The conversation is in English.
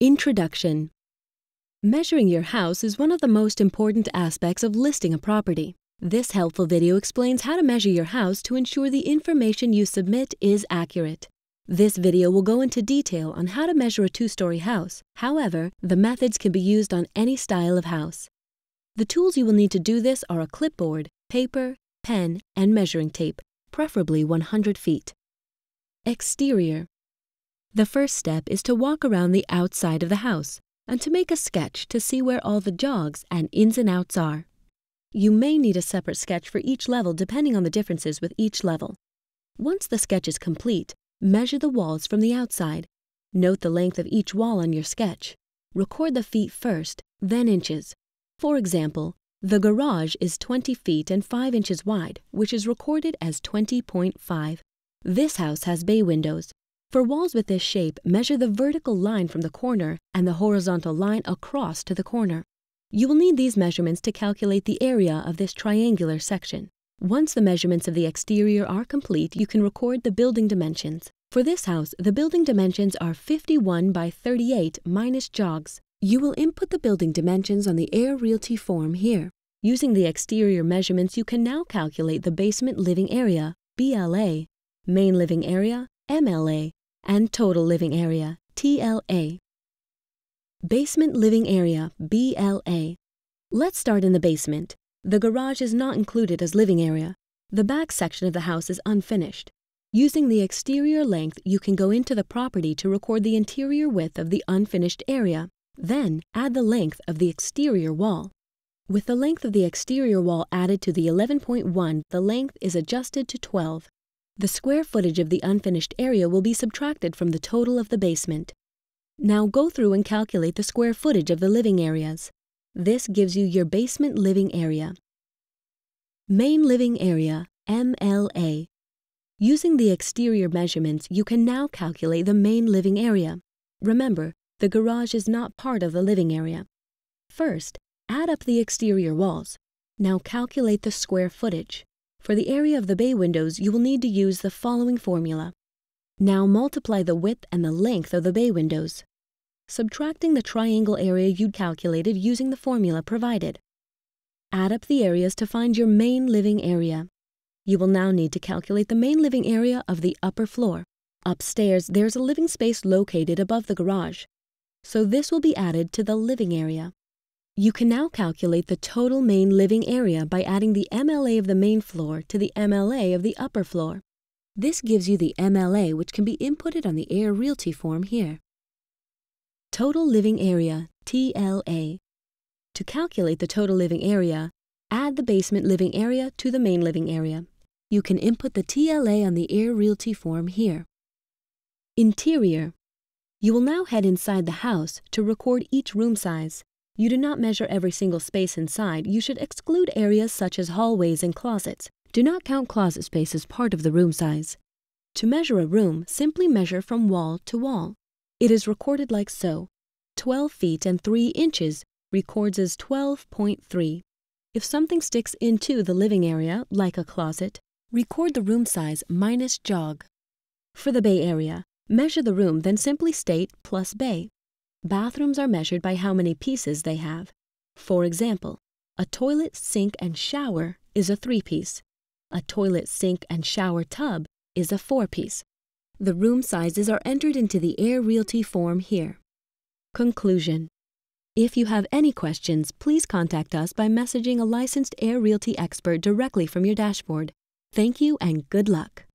Introduction Measuring your house is one of the most important aspects of listing a property. This helpful video explains how to measure your house to ensure the information you submit is accurate. This video will go into detail on how to measure a two-story house. However, the methods can be used on any style of house. The tools you will need to do this are a clipboard, paper, pen, and measuring tape, preferably 100 feet. Exterior the first step is to walk around the outside of the house and to make a sketch to see where all the jogs and ins and outs are. You may need a separate sketch for each level depending on the differences with each level. Once the sketch is complete, measure the walls from the outside. Note the length of each wall on your sketch. Record the feet first, then inches. For example, the garage is 20 feet and 5 inches wide, which is recorded as 20.5. This house has bay windows, for walls with this shape, measure the vertical line from the corner and the horizontal line across to the corner. You will need these measurements to calculate the area of this triangular section. Once the measurements of the exterior are complete, you can record the building dimensions. For this house, the building dimensions are 51 by 38 minus jogs. You will input the building dimensions on the Air Realty form here. Using the exterior measurements, you can now calculate the basement living area, BLA, main living area, MLA, and Total Living Area, TLA. Basement Living Area, BLA. Let's start in the basement. The garage is not included as living area. The back section of the house is unfinished. Using the exterior length, you can go into the property to record the interior width of the unfinished area, then add the length of the exterior wall. With the length of the exterior wall added to the 11.1, the length is adjusted to 12. The square footage of the unfinished area will be subtracted from the total of the basement. Now go through and calculate the square footage of the living areas. This gives you your basement living area. Main living area, MLA. Using the exterior measurements, you can now calculate the main living area. Remember, the garage is not part of the living area. First, add up the exterior walls. Now calculate the square footage. For the area of the bay windows, you will need to use the following formula. Now multiply the width and the length of the bay windows, subtracting the triangle area you'd calculated using the formula provided. Add up the areas to find your main living area. You will now need to calculate the main living area of the upper floor. Upstairs, there's a living space located above the garage, so this will be added to the living area. You can now calculate the total main living area by adding the MLA of the main floor to the MLA of the upper floor. This gives you the MLA which can be inputted on the air realty form here. Total living area, TLA. To calculate the total living area, add the basement living area to the main living area. You can input the TLA on the air realty form here. Interior. You will now head inside the house to record each room size you do not measure every single space inside, you should exclude areas such as hallways and closets. Do not count closet space as part of the room size. To measure a room, simply measure from wall to wall. It is recorded like so. 12 feet and 3 inches records as 12.3. If something sticks into the living area, like a closet, record the room size minus jog. For the bay area, measure the room, then simply state plus bay. Bathrooms are measured by how many pieces they have. For example, a toilet, sink, and shower is a three piece. A toilet, sink, and shower tub is a four piece. The room sizes are entered into the Air Realty form here. Conclusion If you have any questions, please contact us by messaging a licensed Air Realty expert directly from your dashboard. Thank you and good luck.